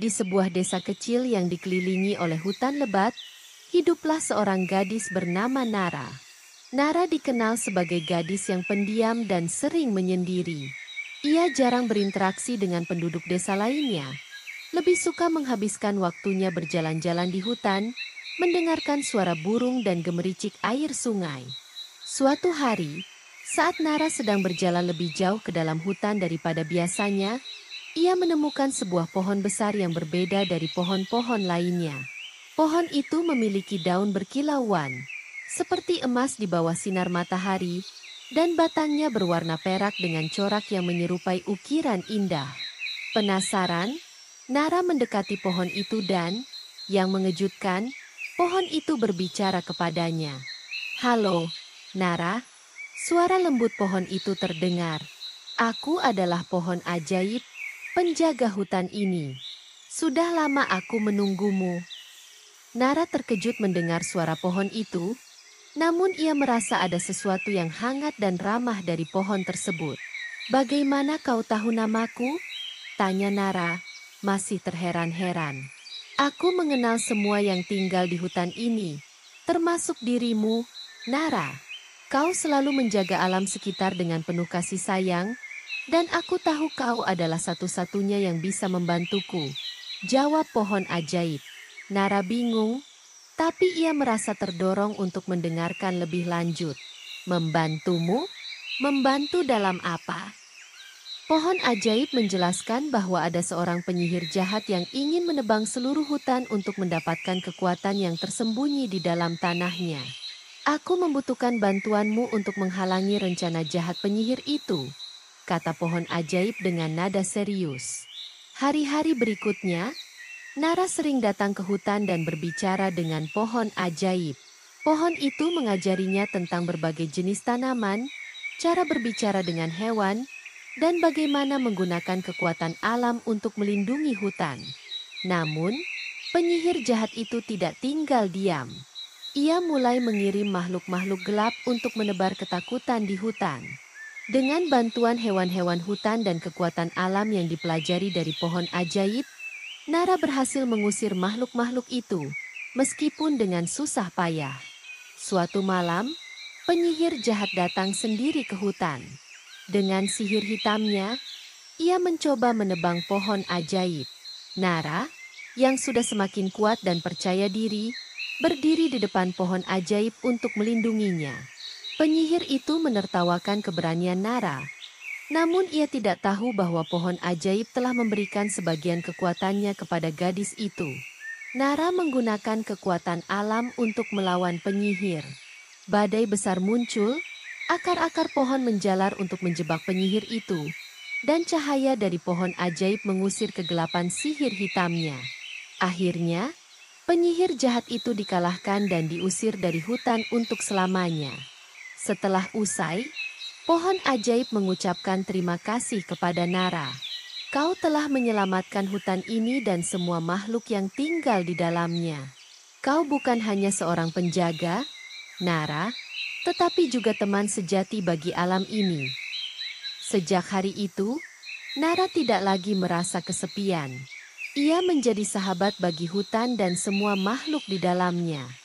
di sebuah desa kecil yang dikelilingi oleh hutan lebat, hiduplah seorang gadis bernama Nara. Nara dikenal sebagai gadis yang pendiam dan sering menyendiri. Ia jarang berinteraksi dengan penduduk desa lainnya. Lebih suka menghabiskan waktunya berjalan-jalan di hutan, mendengarkan suara burung dan gemericik air sungai. Suatu hari, saat Nara sedang berjalan lebih jauh ke dalam hutan daripada biasanya, ia menemukan sebuah pohon besar yang berbeda dari pohon-pohon lainnya. Pohon itu memiliki daun berkilauan, seperti emas di bawah sinar matahari, dan batangnya berwarna perak dengan corak yang menyerupai ukiran indah. Penasaran, Nara mendekati pohon itu dan, yang mengejutkan, pohon itu berbicara kepadanya. Halo, Nara. Suara lembut pohon itu terdengar. Aku adalah pohon ajaib Penjaga hutan ini, sudah lama aku menunggumu. Nara terkejut mendengar suara pohon itu, namun ia merasa ada sesuatu yang hangat dan ramah dari pohon tersebut. Bagaimana kau tahu namaku? Tanya Nara, masih terheran-heran. Aku mengenal semua yang tinggal di hutan ini, termasuk dirimu, Nara. Kau selalu menjaga alam sekitar dengan penuh kasih sayang, dan aku tahu kau adalah satu-satunya yang bisa membantuku. Jawab pohon ajaib. Nara bingung, tapi ia merasa terdorong untuk mendengarkan lebih lanjut. Membantumu? Membantu dalam apa? Pohon ajaib menjelaskan bahwa ada seorang penyihir jahat yang ingin menebang seluruh hutan untuk mendapatkan kekuatan yang tersembunyi di dalam tanahnya. Aku membutuhkan bantuanmu untuk menghalangi rencana jahat penyihir itu, kata pohon ajaib dengan nada serius. Hari-hari berikutnya, Nara sering datang ke hutan dan berbicara dengan pohon ajaib. Pohon itu mengajarinya tentang berbagai jenis tanaman, cara berbicara dengan hewan, dan bagaimana menggunakan kekuatan alam untuk melindungi hutan. Namun, penyihir jahat itu tidak tinggal diam. Ia mulai mengirim makhluk-makhluk gelap untuk menebar ketakutan di hutan. Dengan bantuan hewan-hewan hutan dan kekuatan alam yang dipelajari dari pohon ajaib, Nara berhasil mengusir makhluk-makhluk itu, meskipun dengan susah payah. Suatu malam, penyihir jahat datang sendiri ke hutan. Dengan sihir hitamnya, ia mencoba menebang pohon ajaib. Nara, yang sudah semakin kuat dan percaya diri, berdiri di depan pohon ajaib untuk melindunginya. Penyihir itu menertawakan keberanian Nara. Namun ia tidak tahu bahwa pohon ajaib telah memberikan sebagian kekuatannya kepada gadis itu. Nara menggunakan kekuatan alam untuk melawan penyihir. Badai besar muncul, akar-akar pohon menjalar untuk menjebak penyihir itu, dan cahaya dari pohon ajaib mengusir kegelapan sihir hitamnya. Akhirnya, penyihir jahat itu dikalahkan dan diusir dari hutan untuk selamanya. Setelah usai, pohon ajaib mengucapkan terima kasih kepada Nara. Kau telah menyelamatkan hutan ini dan semua makhluk yang tinggal di dalamnya. Kau bukan hanya seorang penjaga, Nara, tetapi juga teman sejati bagi alam ini. Sejak hari itu, Nara tidak lagi merasa kesepian. Ia menjadi sahabat bagi hutan dan semua makhluk di dalamnya.